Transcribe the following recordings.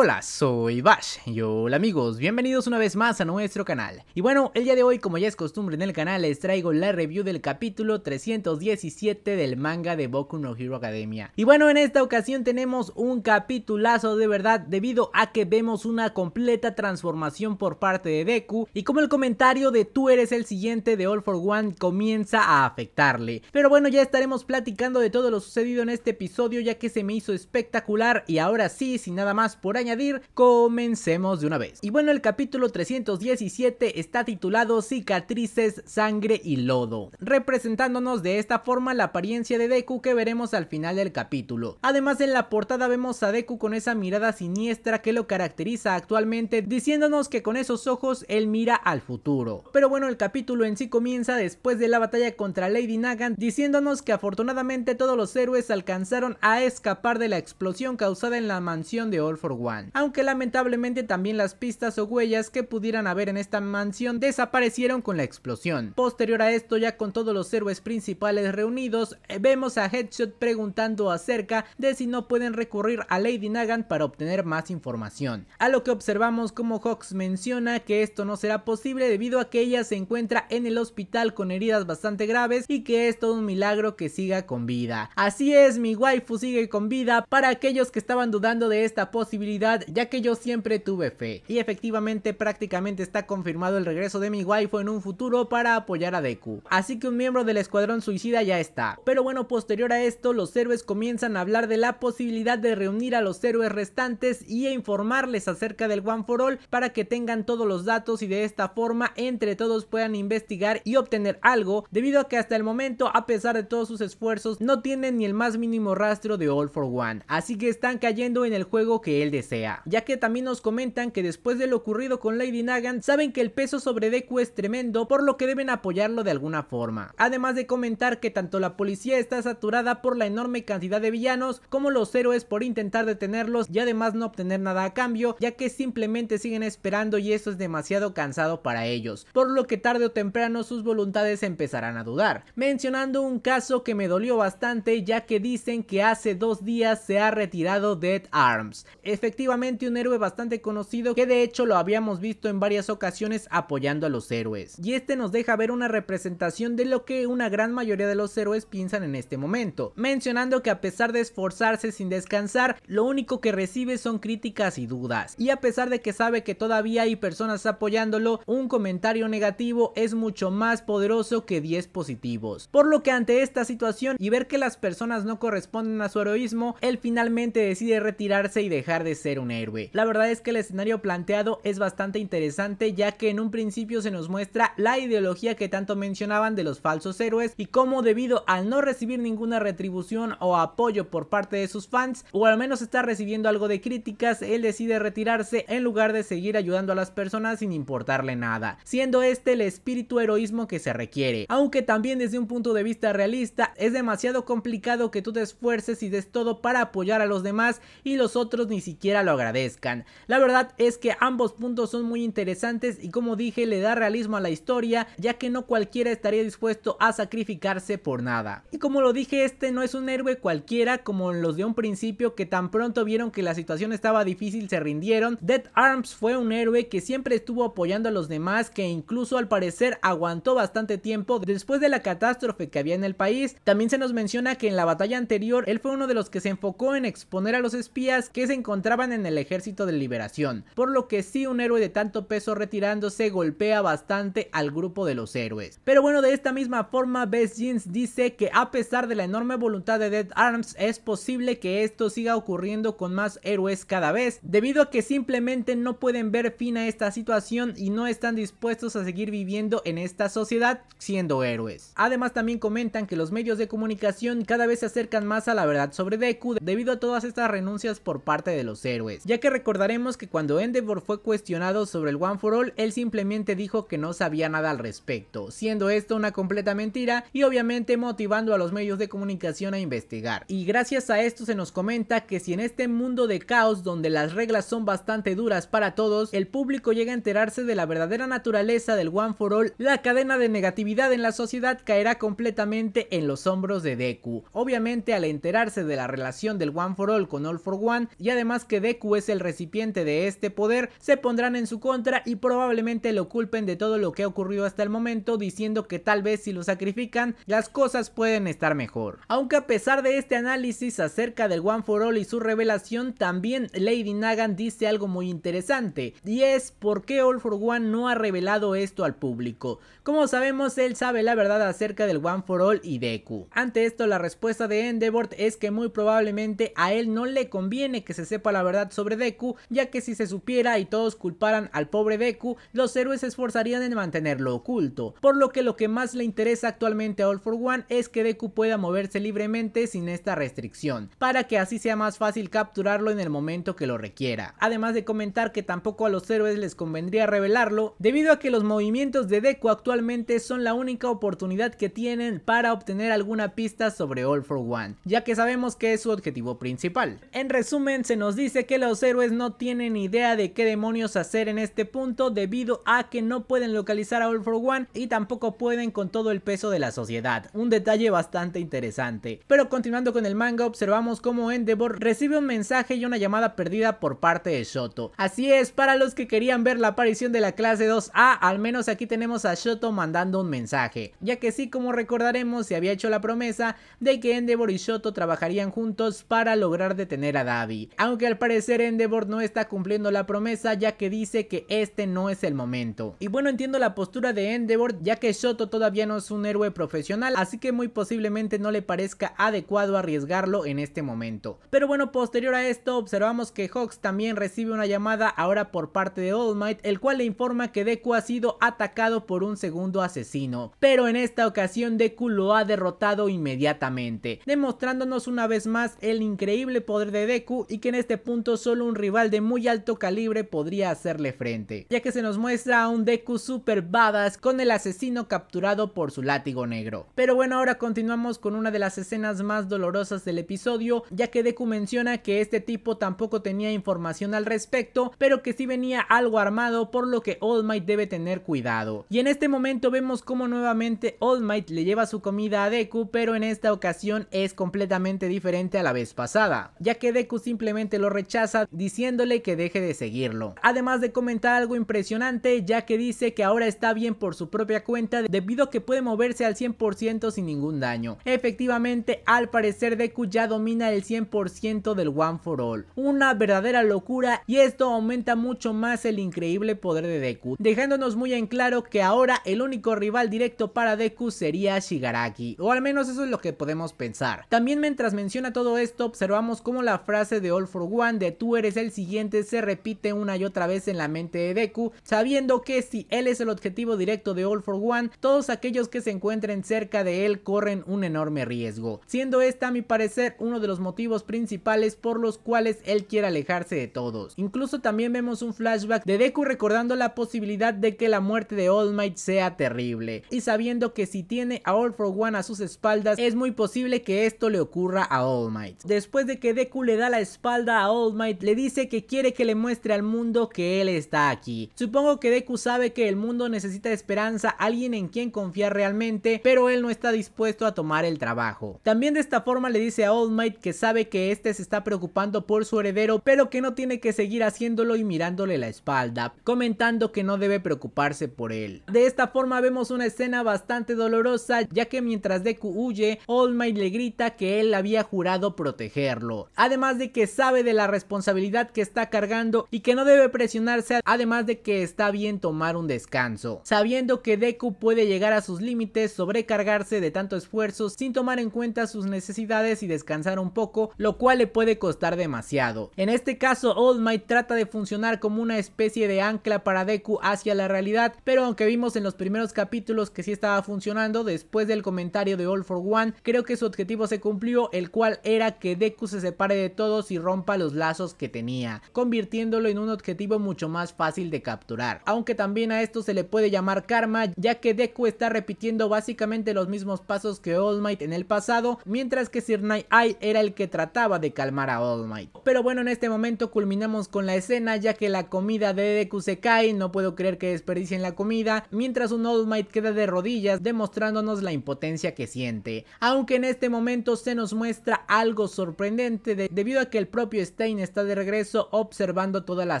Hola, soy Bash y hola amigos, bienvenidos una vez más a nuestro canal. Y bueno, el día de hoy como ya es costumbre en el canal les traigo la review del capítulo 317 del manga de Boku no Hero Academia. Y bueno, en esta ocasión tenemos un capitulazo de verdad debido a que vemos una completa transformación por parte de Deku y como el comentario de tú eres el siguiente de All for One comienza a afectarle. Pero bueno, ya estaremos platicando de todo lo sucedido en este episodio ya que se me hizo espectacular y ahora sí, sin nada más por ahí comencemos de una vez. Y bueno, el capítulo 317 está titulado Cicatrices, Sangre y Lodo, representándonos de esta forma la apariencia de Deku que veremos al final del capítulo. Además en la portada vemos a Deku con esa mirada siniestra que lo caracteriza actualmente, diciéndonos que con esos ojos él mira al futuro. Pero bueno, el capítulo en sí comienza después de la batalla contra Lady Nagan, diciéndonos que afortunadamente todos los héroes alcanzaron a escapar de la explosión causada en la mansión de All for One. Aunque lamentablemente también las pistas o huellas que pudieran haber en esta mansión desaparecieron con la explosión. Posterior a esto, ya con todos los héroes principales reunidos, eh, vemos a Headshot preguntando acerca de si no pueden recurrir a Lady Nagan para obtener más información. A lo que observamos como Hawks menciona que esto no será posible debido a que ella se encuentra en el hospital con heridas bastante graves y que es todo un milagro que siga con vida. Así es, mi waifu sigue con vida. Para aquellos que estaban dudando de esta posibilidad, ya que yo siempre tuve fe. Y efectivamente prácticamente está confirmado el regreso de mi waifu en un futuro para apoyar a Deku. Así que un miembro del escuadrón suicida ya está. Pero bueno, posterior a esto los héroes comienzan a hablar de la posibilidad de reunir a los héroes restantes y a informarles acerca del One for All para que tengan todos los datos y de esta forma entre todos puedan investigar y obtener algo debido a que hasta el momento a pesar de todos sus esfuerzos no tienen ni el más mínimo rastro de All for One. Así que están cayendo en el juego que él desea ya que también nos comentan que después de lo ocurrido con Lady Nagan, saben que el peso sobre Deku es tremendo, por lo que deben apoyarlo de alguna forma. Además de comentar que tanto la policía está saturada por la enorme cantidad de villanos, como los héroes por intentar detenerlos y además no obtener nada a cambio, ya que simplemente siguen esperando y eso es demasiado cansado para ellos, por lo que tarde o temprano sus voluntades empezarán a dudar. Mencionando un caso que me dolió bastante, ya que dicen que hace dos días se ha retirado Dead Arms. Efectivamente, un héroe bastante conocido que de hecho lo habíamos visto en varias ocasiones apoyando a los héroes. Y este nos deja ver una representación de lo que una gran mayoría de los héroes piensan en este momento, mencionando que a pesar de esforzarse sin descansar, lo único que recibe son críticas y dudas. Y a pesar de que sabe que todavía hay personas apoyándolo, un comentario negativo es mucho más poderoso que 10 positivos. Por lo que ante esta situación y ver que las personas no corresponden a su heroísmo, él finalmente decide retirarse y dejar de ser un héroe. La verdad es que el escenario planteado es bastante interesante ya que en un principio se nos muestra la ideología que tanto mencionaban de los falsos héroes y cómo debido al no recibir ninguna retribución o apoyo por parte de sus fans o al menos está recibiendo algo de críticas, él decide retirarse en lugar de seguir ayudando a las personas sin importarle nada, siendo este el espíritu heroísmo que se requiere. Aunque también desde un punto de vista realista es demasiado complicado que tú te esfuerces y des todo para apoyar a los demás y los otros ni siquiera lo agradezcan. La verdad es que ambos puntos son muy interesantes y como dije le da realismo a la historia ya que no cualquiera estaría dispuesto a sacrificarse por nada. Y como lo dije este no es un héroe cualquiera como los de un principio que tan pronto vieron que la situación estaba difícil se rindieron. Dead Arms fue un héroe que siempre estuvo apoyando a los demás que incluso al parecer aguantó bastante tiempo después de la catástrofe que había en el país. También se nos menciona que en la batalla anterior él fue uno de los que se enfocó en exponer a los espías que se encontraban en el ejército de liberación, por lo que sí un héroe de tanto peso retirándose golpea bastante al grupo de los héroes. Pero bueno, de esta misma forma, Best Jeans dice que a pesar de la enorme voluntad de Dead Arms, es posible que esto siga ocurriendo con más héroes cada vez, debido a que simplemente no pueden ver fin a esta situación y no están dispuestos a seguir viviendo en esta sociedad siendo héroes. Además también comentan que los medios de comunicación cada vez se acercan más a la verdad sobre Deku debido a todas estas renuncias por parte de los héroes ya que recordaremos que cuando Endeavor fue cuestionado sobre el One for All, él simplemente dijo que no sabía nada al respecto, siendo esto una completa mentira y obviamente motivando a los medios de comunicación a investigar. Y gracias a esto se nos comenta que si en este mundo de caos donde las reglas son bastante duras para todos, el público llega a enterarse de la verdadera naturaleza del One for All, la cadena de negatividad en la sociedad caerá completamente en los hombros de Deku. Obviamente al enterarse de la relación del One for All con All for One y además que Deku es el recipiente de este poder, se pondrán en su contra y probablemente lo culpen de todo lo que ha ocurrido hasta el momento, diciendo que tal vez si lo sacrifican, las cosas pueden estar mejor. Aunque a pesar de este análisis acerca del One for All y su revelación, también Lady Nagan dice algo muy interesante, y es por qué All for One no ha revelado esto al público. Como sabemos, él sabe la verdad acerca del One for All y Deku. Ante esto, la respuesta de Endeavor es que muy probablemente a él no le conviene que se sepa la verdad sobre Deku, ya que si se supiera y todos culparan al pobre Deku, los héroes se esforzarían en mantenerlo oculto, por lo que lo que más le interesa actualmente a All for One es que Deku pueda moverse libremente sin esta restricción, para que así sea más fácil capturarlo en el momento que lo requiera. Además de comentar que tampoco a los héroes les convendría revelarlo, debido a que los movimientos de Deku actualmente son la única oportunidad que tienen para obtener alguna pista sobre All for One, ya que sabemos que es su objetivo principal. En resumen, se nos dice que los héroes no tienen idea de qué demonios hacer en este punto debido a que no pueden localizar a All for One y tampoco pueden con todo el peso de la sociedad. Un detalle bastante interesante. Pero continuando con el manga observamos cómo Endeavor recibe un mensaje y una llamada perdida por parte de Shoto. Así es, para los que querían ver la aparición de la clase 2A, al menos aquí tenemos a Shoto mandando un mensaje. Ya que sí, como recordaremos, se había hecho la promesa de que Endeavor y Shoto trabajarían juntos para lograr detener a Davi. Aunque al parecer ser Endeavor no está cumpliendo la promesa ya que dice que este no es el momento. Y bueno entiendo la postura de Endeavor ya que Shoto todavía no es un héroe profesional así que muy posiblemente no le parezca adecuado arriesgarlo en este momento. Pero bueno posterior a esto observamos que Hawks también recibe una llamada ahora por parte de All Might el cual le informa que Deku ha sido atacado por un segundo asesino. Pero en esta ocasión Deku lo ha derrotado inmediatamente demostrándonos una vez más el increíble poder de Deku y que en este punto solo un rival de muy alto calibre podría hacerle frente, ya que se nos muestra a un Deku super badass con el asesino capturado por su látigo negro. Pero bueno, ahora continuamos con una de las escenas más dolorosas del episodio, ya que Deku menciona que este tipo tampoco tenía información al respecto, pero que sí venía algo armado, por lo que All Might debe tener cuidado. Y en este momento vemos cómo nuevamente All Might le lleva su comida a Deku, pero en esta ocasión es completamente diferente a la vez pasada, ya que Deku simplemente lo rechaza diciéndole que deje de seguirlo. Además de comentar algo impresionante ya que dice que ahora está bien por su propia cuenta debido a que puede moverse al 100% sin ningún daño. Efectivamente al parecer Deku ya domina el 100% del One for All. Una verdadera locura y esto aumenta mucho más el increíble poder de Deku, dejándonos muy en claro que ahora el único rival directo para Deku sería Shigaraki, o al menos eso es lo que podemos pensar. También mientras menciona todo esto observamos cómo la frase de All for One de tú eres el siguiente se repite una y otra vez en la mente de Deku, sabiendo que si él es el objetivo directo de All for One, todos aquellos que se encuentren cerca de él corren un enorme riesgo, siendo esta a mi parecer uno de los motivos principales por los cuales él quiere alejarse de todos. Incluso también vemos un flashback de Deku recordando la posibilidad de que la muerte de All Might sea terrible, y sabiendo que si tiene a All for One a sus espaldas, es muy posible que esto le ocurra a All Might. Después de que Deku le da la espalda a All All Might le dice que quiere que le muestre al mundo que él está aquí. Supongo que Deku sabe que el mundo necesita esperanza, alguien en quien confiar realmente, pero él no está dispuesto a tomar el trabajo. También de esta forma le dice a Old Might que sabe que este se está preocupando por su heredero, pero que no tiene que seguir haciéndolo y mirándole la espalda, comentando que no debe preocuparse por él. De esta forma vemos una escena bastante dolorosa, ya que mientras Deku huye, All Might le grita que él había jurado protegerlo, además de que sabe de la responsabilidad que está cargando y que no debe presionarse, además de que está bien tomar un descanso, sabiendo que Deku puede llegar a sus límites, sobrecargarse de tanto esfuerzo sin tomar en cuenta sus necesidades y descansar un poco, lo cual le puede costar demasiado. En este caso, All Might trata de funcionar como una especie de ancla para Deku hacia la realidad, pero aunque vimos en los primeros capítulos que sí estaba funcionando, después del comentario de All for One, creo que su objetivo se cumplió, el cual era que Deku se separe de todos y rompa los que tenía, convirtiéndolo en un objetivo mucho más fácil de capturar. Aunque también a esto se le puede llamar karma, ya que Deku está repitiendo básicamente los mismos pasos que Old Might en el pasado, mientras que Sir Night era el que trataba de calmar a All Might. Pero bueno, en este momento culminamos con la escena, ya que la comida de Deku se cae, no puedo creer que desperdicien la comida, mientras un All Might queda de rodillas, demostrándonos la impotencia que siente. Aunque en este momento se nos muestra algo sorprendente debido a que el propio Stein está de regreso observando toda la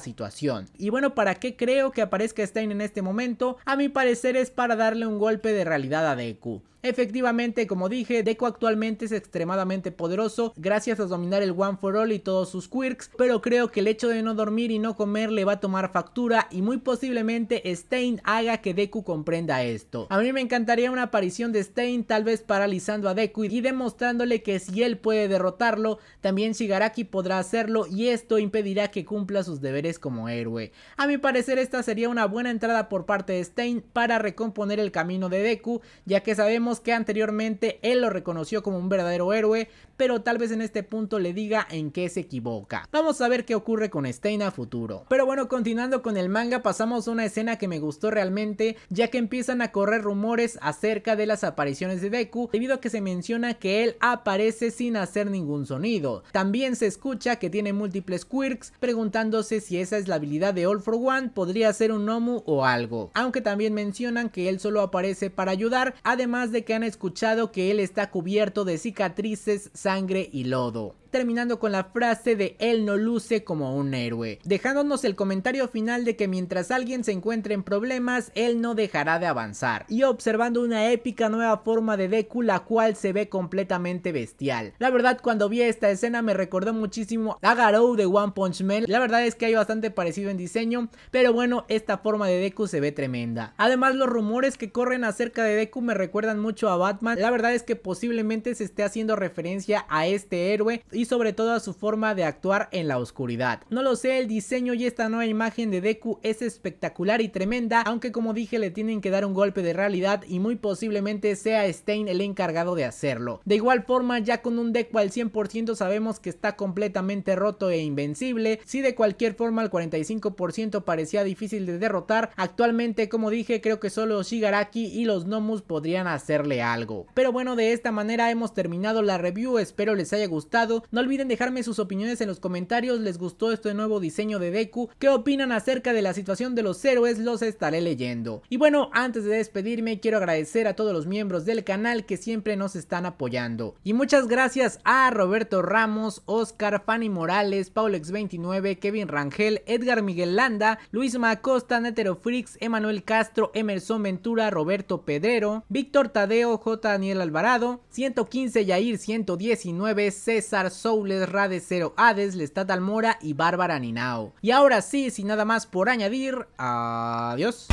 situación. Y bueno, ¿para qué creo que aparezca Stein en este momento? A mi parecer es para darle un golpe de realidad a Deku. Efectivamente, como dije, Deku actualmente es extremadamente poderoso gracias a dominar el One for All y todos sus quirks, pero creo que el hecho de no dormir y no comer le va a tomar factura y muy posiblemente Stein haga que Deku comprenda esto. A mí me encantaría una aparición de Stain tal vez paralizando a Deku y demostrándole que si él puede derrotarlo, también Shigaraki podrá hacerlo y esto impedirá que cumpla sus deberes como héroe. A mi parecer esta sería una buena entrada por parte de Stein para recomponer el camino de Deku, ya que sabemos que anteriormente él lo reconoció como un verdadero héroe, pero tal vez en este punto le diga en qué se equivoca. Vamos a ver qué ocurre con Stein a futuro. Pero bueno, continuando con el manga, pasamos a una escena que me gustó realmente, ya que empiezan a correr rumores acerca de las apariciones de Deku, debido a que se menciona que él aparece sin hacer ningún sonido. También se escucha que tiene múltiples quirks, preguntándose si esa es la habilidad de All for One, podría ser un Nomu o algo. Aunque también mencionan que él solo aparece para ayudar, además de que han escuchado que él está cubierto de cicatrices, sangre y lodo terminando con la frase de él no luce como un héroe, dejándonos el comentario final de que mientras alguien se encuentre en problemas, él no dejará de avanzar, y observando una épica nueva forma de Deku la cual se ve completamente bestial. La verdad cuando vi esta escena me recordó muchísimo a Garou de One Punch Man, la verdad es que hay bastante parecido en diseño, pero bueno, esta forma de Deku se ve tremenda. Además los rumores que corren acerca de Deku me recuerdan mucho a Batman, la verdad es que posiblemente se esté haciendo referencia a este héroe y sobre todo a su forma de actuar en la oscuridad. No lo sé, el diseño y esta nueva imagen de Deku es espectacular y tremenda, aunque como dije le tienen que dar un golpe de realidad y muy posiblemente sea Stain el encargado de hacerlo. De igual forma, ya con un Deku al 100% sabemos que está completamente roto e invencible, si de cualquier forma el 45% parecía difícil de derrotar, actualmente como dije creo que solo Shigaraki y los Nomus podrían hacerle algo. Pero bueno, de esta manera hemos terminado la review, espero les haya gustado, no olviden dejarme sus opiniones en los comentarios, les gustó este nuevo diseño de Deku, qué opinan acerca de la situación de los héroes, los estaré leyendo. Y bueno, antes de despedirme quiero agradecer a todos los miembros del canal que siempre nos están apoyando. Y muchas gracias a Roberto Ramos, Oscar, Fanny Morales, Paulex29, Kevin Rangel, Edgar Miguel Landa, Luis Macosta, Freaks, Emanuel Castro, Emerson Ventura, Roberto Pedrero, Víctor Tadeo, J. Daniel Alvarado, 115 Yair, 119, César Soules, Rade Cero Hades, Lestat Almora y Bárbara Ninao. Y ahora sí, sin nada más por añadir, adiós.